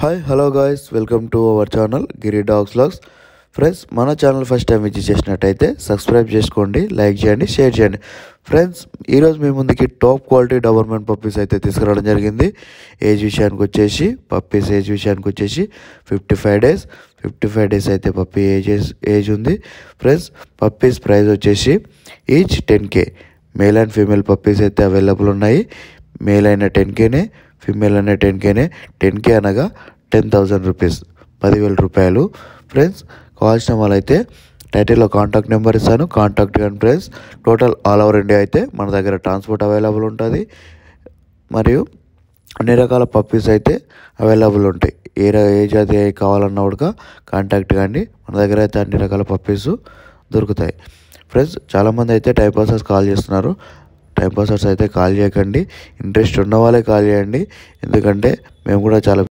hi hello guys welcome to our channel Giri dogs logs friends మన channel first time visit చేసినట్టయితే subscribe చేసుకోండి like చేయండి share చేయండి friends ఈరోజు మీ ముందుకి టాప్ క్వాలిటీ డవర్మెంట్ పప్పీస్ అయితే తీసుకురావడం జరిగింది ఏజ్ విషయానికి వచ్చేసి పప్పీస్ ఏజ్ విషయానికి వచ్చేసి fifty five days fifty five days అయితే పప్పీ ఏజెస్ ఏజ్ ఉంది ఫ్రెండ్స్ పప్పీస్ ప్రైస్ వచ్చేసి each ten K male and female puppies అయితే అవైలబుల్ ఉన్నాయి మేల్ అయిన టెన్ కేనే ఫీమేల్ అనే టెన్ కేనే టెన్ కే అనగా టెన్ థౌజండ్ రూపీస్ పదివేల రూపాయలు ఫ్రెండ్స్ కావాల్సిన అయితే టైటిల్లో కాంటాక్ట్ నెంబర్ ఇస్తాను కాంటాక్ట్ కానీ friends total all over India అయితే మన దగ్గర ట్రాన్స్పోర్ట్ అవైలబుల్ ఉంటుంది మరియు అన్ని రకాల పప్పీస్ అయితే అవైలబుల్ ఉంటాయి ఏ ఏ జాతి కావాలన్నా కూడా కాంటాక్ట్ కానీ మన దగ్గర అయితే అన్ని రకాల పప్పీస్ దొరుకుతాయి ఫ్రెండ్స్ చాలామంది అయితే టైం పాసెస్ కాల్ చేస్తున్నారు టైం పాసర్స్ అయితే కాల్ చేయకండి ఇంట్రెస్ట్ ఉన్న వాళ్ళే కాల్ చేయండి ఎందుకంటే మేము కూడా చాలా